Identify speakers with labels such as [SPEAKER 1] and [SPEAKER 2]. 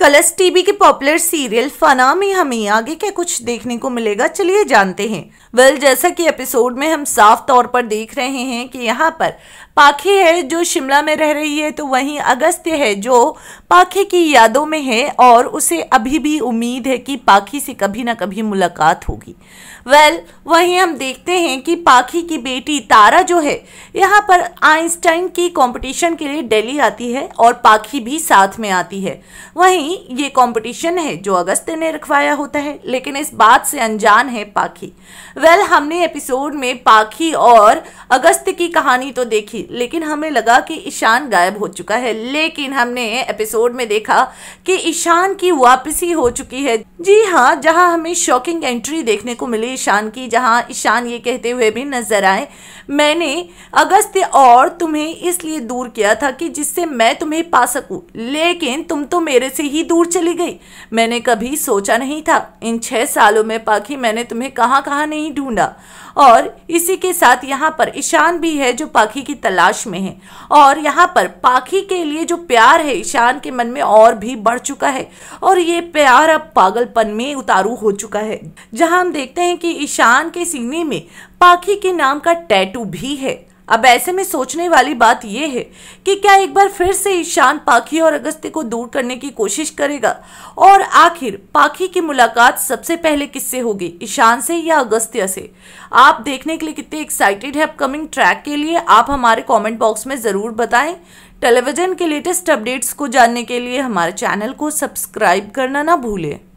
[SPEAKER 1] colours TV के popular serial Fanaa में हमें आगे क्या कुछ देखने को मिलेगा चलिए जानते हैं वेल well, जैसा कि एपिसोड में हम साफ तौर पर देख रहे हैं कि यहाँ पर पाखी है जो शिमला में रह रही है तो वहीं अगस्त्य है जो पाखी की यादों में है और उसे अभी भी उम्मीद है कि पाखी से कभी ना कभी मुलाकात होगी वेल well, वहीं हम देखते हैं कि पाखी की बेटी तारा जो है यहाँ पर आइंस्टाइन की कंपटीशन के लिए दिल्ली आती है और पाखी भी साथ में आती है वहीं नहीं ये कंपटीशन है जो अगस्त्य ने रखवाया होता है लेकिन इस बात से अनजान है पाखी वेल well, हमने एपिसोड में पाखी और अगस्त्य की कहानी तो देखी लेकिन हमें लगा कि ईशान गायब हो चुका है लेकिन हमने एपिसोड में देखा कि ईशान की वापसी हो चुकी है जी हाँ जहाँ हमें शॉकिंग एंट्री देखने को मिली ईशान की जहाँ ईशान ये कहते हुए भी नजर आए मैंने अगस्त्य और तुम्हें इसलिए दूर किया था कि जिससे मैं तुम्हें पा सकूँ लेकिन तुम तो मेरे से ही ही दूर चली गई मैंने कभी सोचा नहीं था इन छह सालों में पाखी मैंने तुम्हें कहाँ कहाँ नहीं ढूंढा और इसी के साथ यहाँ पर ईशान भी है जो पाखी की तलाश में है और यहाँ पर पाखी के लिए जो प्यार है ईशान के मन में और भी बढ़ चुका है और ये प्यार अब पागलपन में उतारू हो चुका है जहाँ हम देखते हैं कि ईशान के सीने में पाखी के नाम का टैटू भी है अब ऐसे में सोचने वाली बात यह है कि क्या एक बार फिर से ईशान पाखी और अगस्त्य को दूर करने की कोशिश करेगा और आखिर पाखी की मुलाकात सबसे पहले किससे होगी ईशान से या अगस्त्य से आप देखने के लिए कितने एक्साइटेड है अपकमिंग ट्रैक के लिए आप हमारे कॉमेंट बॉक्स में ज़रूर बताएं टेलीविज़न के लेटेस्ट अपडेट्स को जानने के लिए हमारे चैनल को सब्सक्राइब करना ना भूलें